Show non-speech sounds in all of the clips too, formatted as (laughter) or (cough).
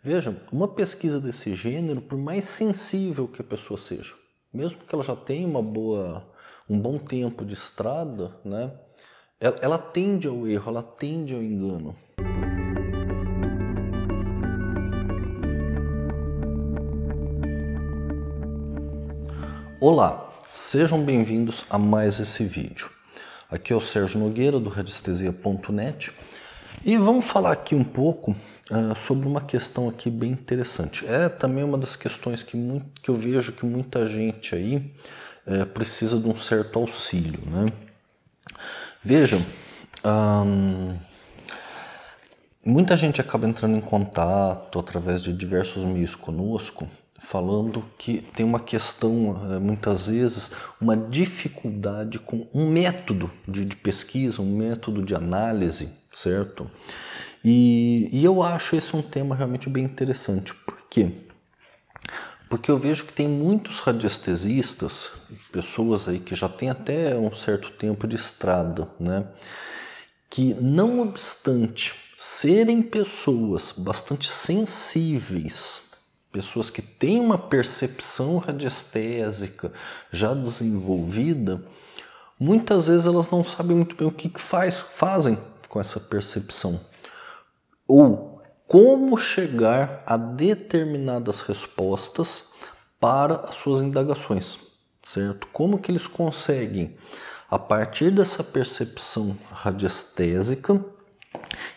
Vejam, uma pesquisa desse gênero, por mais sensível que a pessoa seja, mesmo que ela já tenha uma boa, um bom tempo de estrada, né, ela, ela tende ao erro, ela tende ao engano. Olá, sejam bem-vindos a mais esse vídeo. Aqui é o Sérgio Nogueira do radiestesia.net e vamos falar aqui um pouco uh, sobre uma questão aqui bem interessante. É também uma das questões que, muito, que eu vejo que muita gente aí uh, precisa de um certo auxílio, né? Vejam, um, muita gente acaba entrando em contato através de diversos meios conosco, falando que tem uma questão, é, muitas vezes, uma dificuldade com um método de, de pesquisa, um método de análise certo? E, e eu acho esse um tema realmente bem interessante. Por quê? Porque eu vejo que tem muitos radiestesistas, pessoas aí que já têm até um certo tempo de estrada, né? Que não obstante serem pessoas bastante sensíveis, pessoas que têm uma percepção radiestésica já desenvolvida, muitas vezes elas não sabem muito bem o que, que faz, fazem com essa percepção? Ou como chegar a determinadas respostas para as suas indagações, certo? Como que eles conseguem, a partir dessa percepção radiestésica,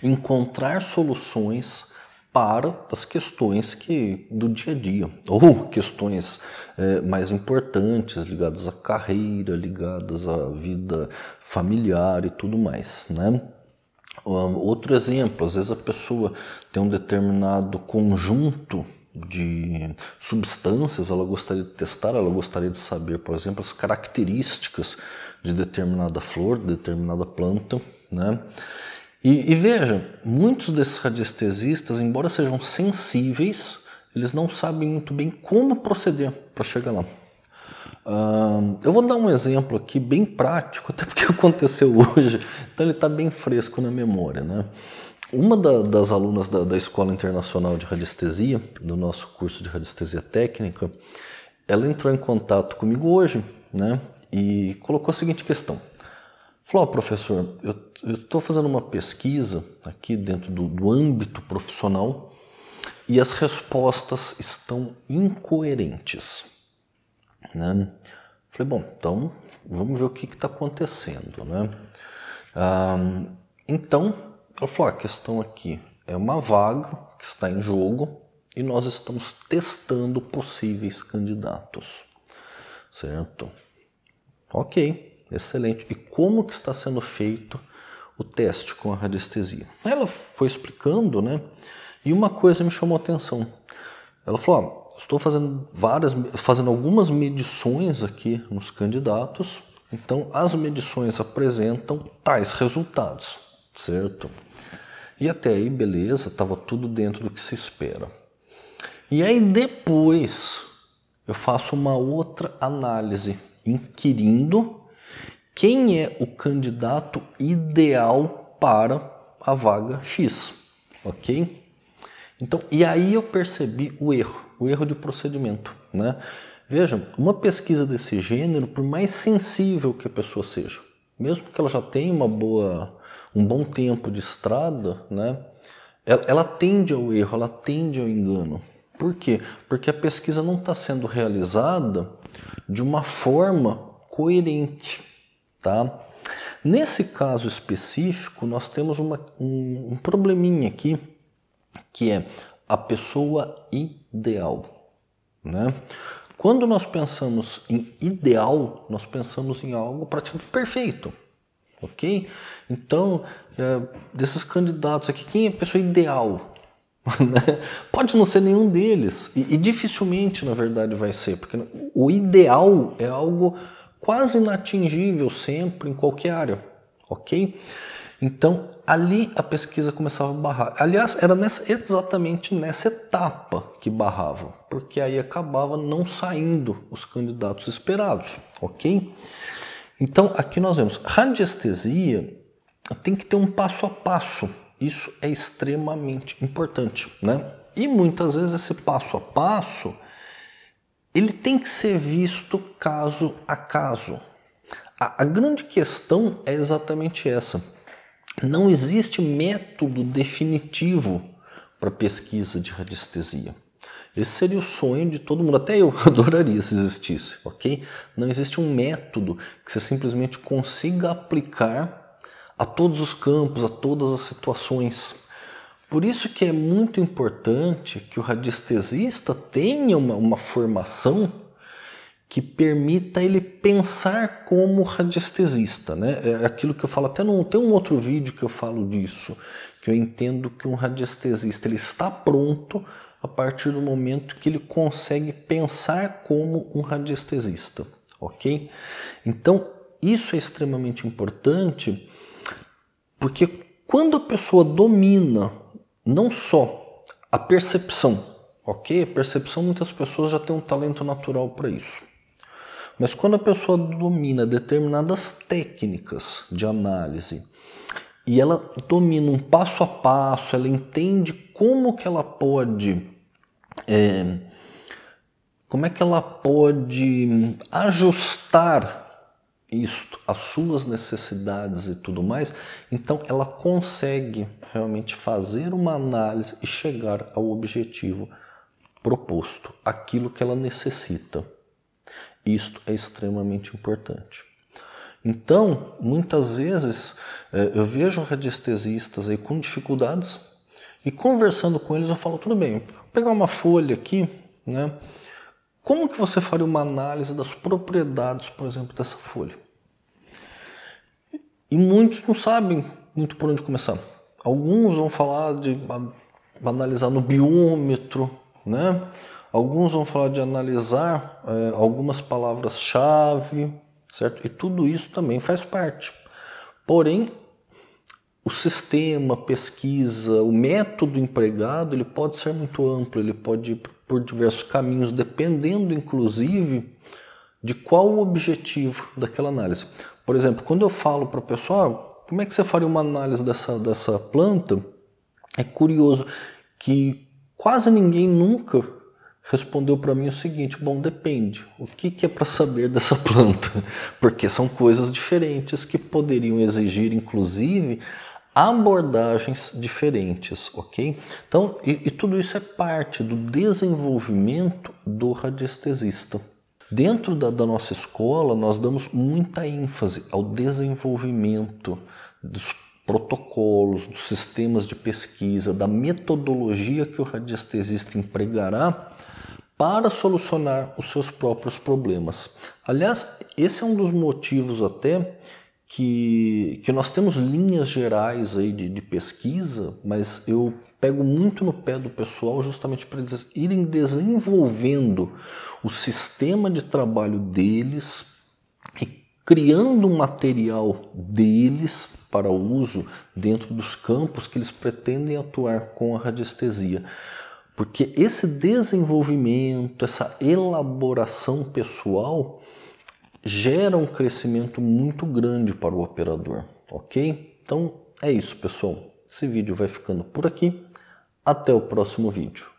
encontrar soluções para as questões que do dia a dia ou questões é, mais importantes ligadas à carreira, ligadas à vida familiar e tudo mais, né? Um, outro exemplo, às vezes a pessoa tem um determinado conjunto de substâncias, ela gostaria de testar, ela gostaria de saber, por exemplo, as características de determinada flor, de determinada planta, né? E, e veja, muitos desses radiestesistas, embora sejam sensíveis, eles não sabem muito bem como proceder para chegar lá eu vou dar um exemplo aqui bem prático, até porque (laughs) aconteceu hoje, então ele está bem fresco na memória. Né? Uma da, das alunas da, da, Escola Internacional de Radiestesia, do nosso curso de Radiestesia Técnica, ela entrou em contato comigo hoje né, e colocou a seguinte questão. Falou, oh, professor, eu estou fazendo uma pesquisa aqui dentro do, do âmbito profissional e as respostas estão incoerentes. Né? Falei, bom, então vamos ver o que está acontecendo. Né? Ah, então, ela falou, ah, a questão aqui é uma vaga que está em jogo e nós estamos testando possíveis candidatos. Certo? Ok, excelente. E como que está sendo feito o teste com a radiestesia? Ela foi explicando, né? E uma coisa me chamou a atenção. Ela falou, ah, Estou fazendo várias, fazendo algumas medições aqui nos candidatos. Então, as medições apresentam tais resultados, certo? E até aí, beleza, estava tudo dentro do que se espera. E aí depois eu faço uma outra análise, inquirindo quem é o candidato ideal para a vaga X, ok? Então, e aí eu percebi o erro o erro de procedimento. Né? Vejam, uma pesquisa desse gênero, por mais sensível que a pessoa seja, mesmo que ela já tenha uma boa, um bom tempo de estrada, né, ela, ela tende ao erro, ela tende ao engano. Por quê? Porque a pesquisa não está sendo realizada de uma forma coerente. Tá? Nesse caso específico, nós temos uma, um, um probleminha aqui, que é a pessoa ideal. Né? Quando nós pensamos em ideal, nós pensamos em algo praticamente tipo perfeito. Ok? Então, é, desses candidatos aqui, quem é a pessoa ideal? (laughs) Né? Pode não ser nenhum deles. E, e dificilmente, na verdade, vai ser, porque o ideal é algo quase inatingível sempre, em qualquer área. Ok? Então, ali a pesquisa começava a barrar. Aliás, era nessa, exatamente nessa etapa que barrava, porque aí acabava não saindo os candidatos esperados, ok? Então, aqui nós vemos radiestesia tem que ter um passo a passo. Isso é extremamente importante, né? E muitas vezes esse passo a passo ele tem que ser visto caso a caso. A, a grande questão é exatamente essa não existe método definitivo para pesquisa de radiestesia. Esse seria o sonho de todo mundo, até eu (laughs) adoraria se existisse, ok? Não existe um método que você simplesmente consiga aplicar a todos os campos, a todas as situações. Por isso que é muito importante que o radiestesista tenha uma, uma formação que permita ele pensar como radiestesista. Né? É aquilo que eu falo, até não tem um outro vídeo que eu falo disso, que eu entendo que um radiestesista ele está pronto a partir do momento que ele consegue pensar como um radiestesista, ok? Então, isso é extremamente importante porque quando a pessoa domina não só a percepção, ok? A percepção, muitas pessoas já têm um talento natural para isso mas quando a pessoa domina determinadas técnicas de análise e ela domina um passo a passo, ela entende como que ela pode é, como é que ela pode ajustar isto às suas necessidades e tudo mais, então ela consegue realmente fazer uma análise e chegar ao objetivo proposto, aquilo que ela necessita. Isto é extremamente importante. Então, muitas vezes eh, eu vejo radiestesistas aí com dificuldades e conversando com eles eu falo tudo bem, vou pegar uma folha aqui, né? Como que você faria uma análise das propriedades, por exemplo, dessa folha? E muitos não sabem muito por onde começar. Alguns vão falar de analisar no biômetro, né? Alguns vão falar de analisar é, algumas palavras-chave, certo? E tudo isso também faz parte. Porém, o sistema, pesquisa, o método empregado, ele pode ser muito amplo, ele pode ir por diversos caminhos, dependendo inclusive de qual o objetivo daquela análise. Por exemplo, quando eu falo para o pessoal, ah, como é que você faria uma análise dessa, dessa planta? É curioso que quase ninguém nunca respondeu para mim o seguinte: bom, depende. O que, que é para saber dessa planta? (laughs) Porque são coisas diferentes que poderiam exigir, inclusive, abordagens diferentes, ok? Então, e, e tudo isso é parte do desenvolvimento do radiestesista. Dentro da, da, nossa escola, nós damos muita ênfase ao desenvolvimento dos protocolos, dos sistemas de pesquisa, da metodologia que o radiestesista empregará para solucionar os seus próprios problemas. Aliás, esse é um dos motivos até que, que nós temos linhas gerais aí de, de pesquisa, mas eu pego muito no pé do pessoal justamente para eles irem desenvolvendo o sistema de trabalho deles e criando um material deles para uso dentro dos campos que eles pretendem atuar com a radiestesia. Porque esse desenvolvimento, essa elaboração pessoal gera um crescimento muito grande para o operador, ok? Então é isso, pessoal. Esse vídeo vai ficando por aqui. Até o próximo vídeo.